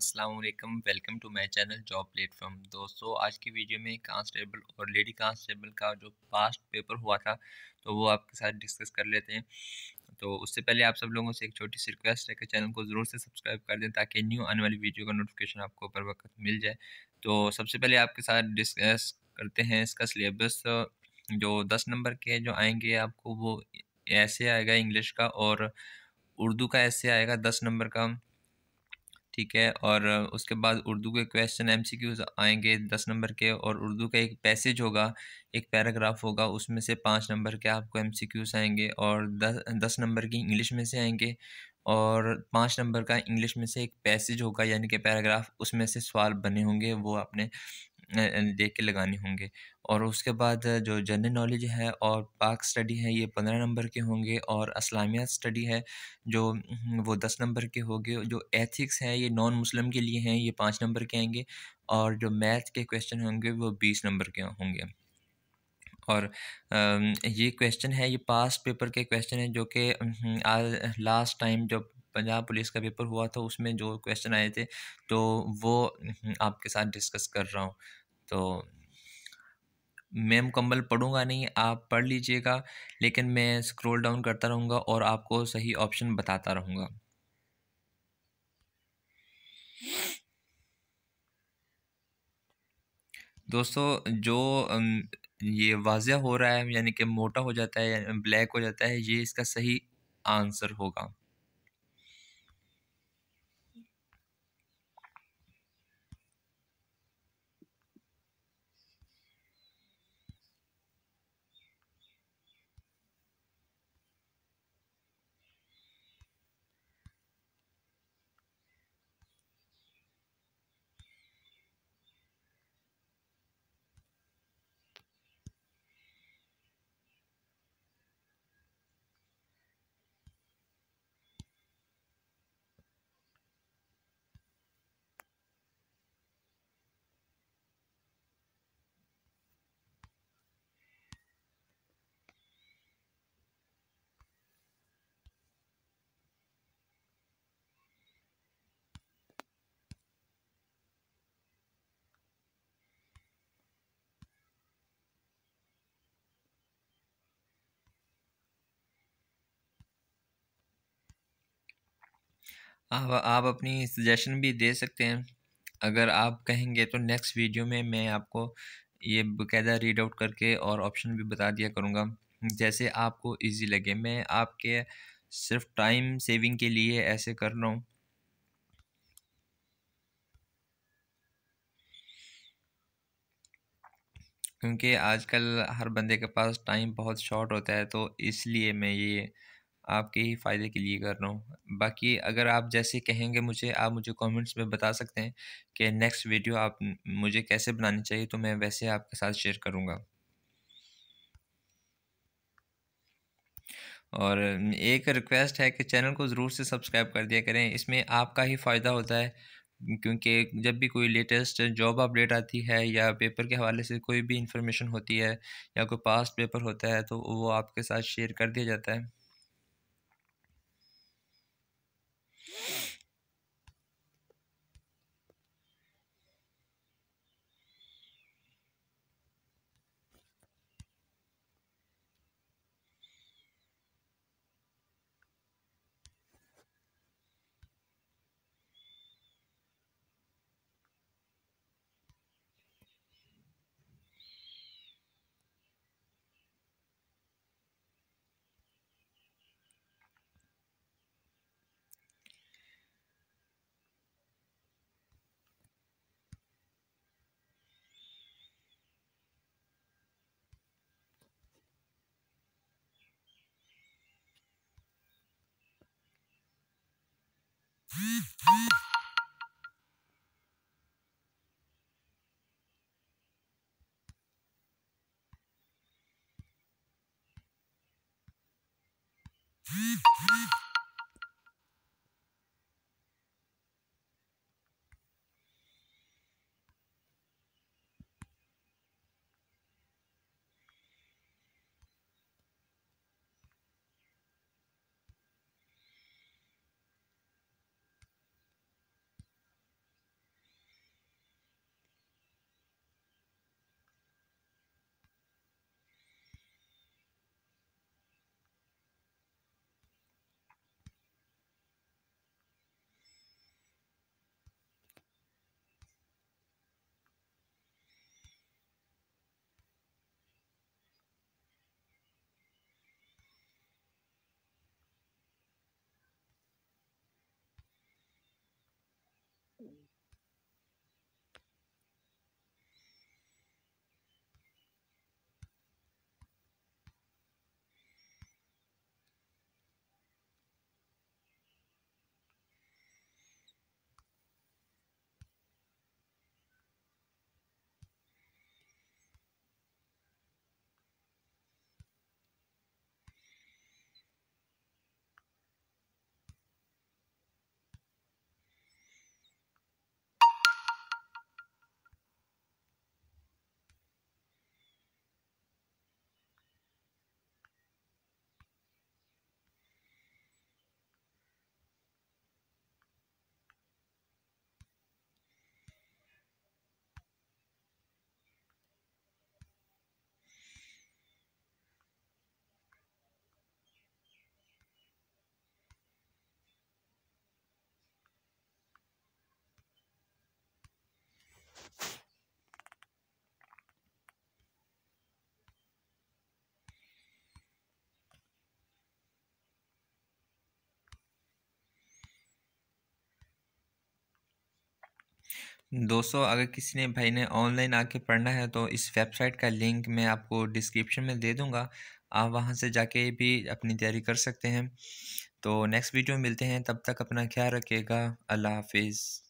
Aslam welcome to my channel job platform दोस्तों आज की वीडियो में कांस्टेबल और लेडी कांस्टेबल का जो पास्ट पेपर हुआ था तो वो आपके साथ डिस्कस कर लेते हैं तो उससे पहले आप सब लोगों से एक छोटी सी रिक्वेस्ट है कि चैनल को ज़रूर से सब्सक्राइब कर दें ताकि न्यू आने वाली वीडियो का नोटिफिकेशन आपको पर वक्त मिल जाए तो सबसे पहले आपके साथ डिस्कस करते हैं इसका सिलेबस जो दस नंबर के जो आएंगे आपको वो ऐसे आएगा इंग्लिश का और उर्दू का ऐसे आएगा दस नंबर का ठीक है और उसके बाद उर्दू के क्वेश्चन एमसीक्यूज आएंगे दस नंबर के और उर्दू का एक पैसेज होगा एक पैराग्राफ होगा उसमें से पाँच नंबर के आपको एमसीक्यूज आएंगे और दस दस नंबर की इंग्लिश में से आएंगे और पाँच नंबर का इंग्लिश में से एक पैसेज होगा यानी कि पैराग्राफ उसमें से सवाल बने होंगे वो आपने देख के लगाने होंगे और उसके बाद जो जनरल नॉलेज है और पाक स्टडी है ये पंद्रह नंबर के होंगे और इस्लामियात स्टडी है जो वो दस नंबर के होंगे जो एथिक्स है ये नॉन मुस्लिम के लिए हैं ये पाँच नंबर के आएंगे और जो मैथ के क्वेश्चन होंगे वो बीस नंबर के होंगे और ये क्वेश्चन है ये पास्ट पेपर के क्वेश्चन है जो कि आज लास्ट टाइम जब पंजाब पुलिस का पेपर हुआ था उसमें जो क्वेश्चन आए थे तो वो आपके साथ डिस्कस कर रहा हूँ तो मैं कंबल पढ़ूंगा नहीं आप पढ़ लीजिएगा लेकिन मैं स्क्रॉल डाउन करता रहूँगा और आपको सही ऑप्शन बताता रहूँगा दोस्तों जो ये वाजह हो रहा है यानी कि मोटा हो जाता है ब्लैक हो जाता है ये इसका सही आंसर होगा आप आप अपनी सजेशन भी दे सकते हैं अगर आप कहेंगे तो नेक्स्ट वीडियो में मैं आपको ये बकायदा रीड आउट करके और ऑप्शन भी बता दिया करूँगा जैसे आपको इजी लगे मैं आपके सिर्फ टाइम सेविंग के लिए ऐसे कर रहा हूँ क्योंकि आजकल हर बंदे के पास टाइम बहुत शॉर्ट होता है तो इसलिए मैं ये आपके ही फ़ायदे के लिए कर रहा हूँ बाकी अगर आप जैसे कहेंगे मुझे आप मुझे कमेंट्स में बता सकते हैं कि नेक्स्ट वीडियो आप मुझे कैसे बनानी चाहिए तो मैं वैसे आपके साथ शेयर करूँगा और एक रिक्वेस्ट है कि चैनल को ज़रूर से सब्सक्राइब कर दिया करें इसमें आपका ही फ़ायदा होता है क्योंकि जब भी कोई लेटेस्ट जॉब अपडेट आती है या पेपर के हवाले से कोई भी इंफॉर्मेशन होती है या कोई पास्ट पेपर होता है तो वो आपके साथ शेयर कर दिया जाता है Thank you. दोस्तों अगर किसी ने भाई ने ऑनलाइन आके पढ़ना है तो इस वेबसाइट का लिंक मैं आपको डिस्क्रिप्शन में दे दूँगा आप वहाँ से जाके भी अपनी तैयारी कर सकते हैं तो नेक्स्ट वीडियो मिलते हैं तब तक अपना ख्याल रखिएगा अल्लाह हाफिज़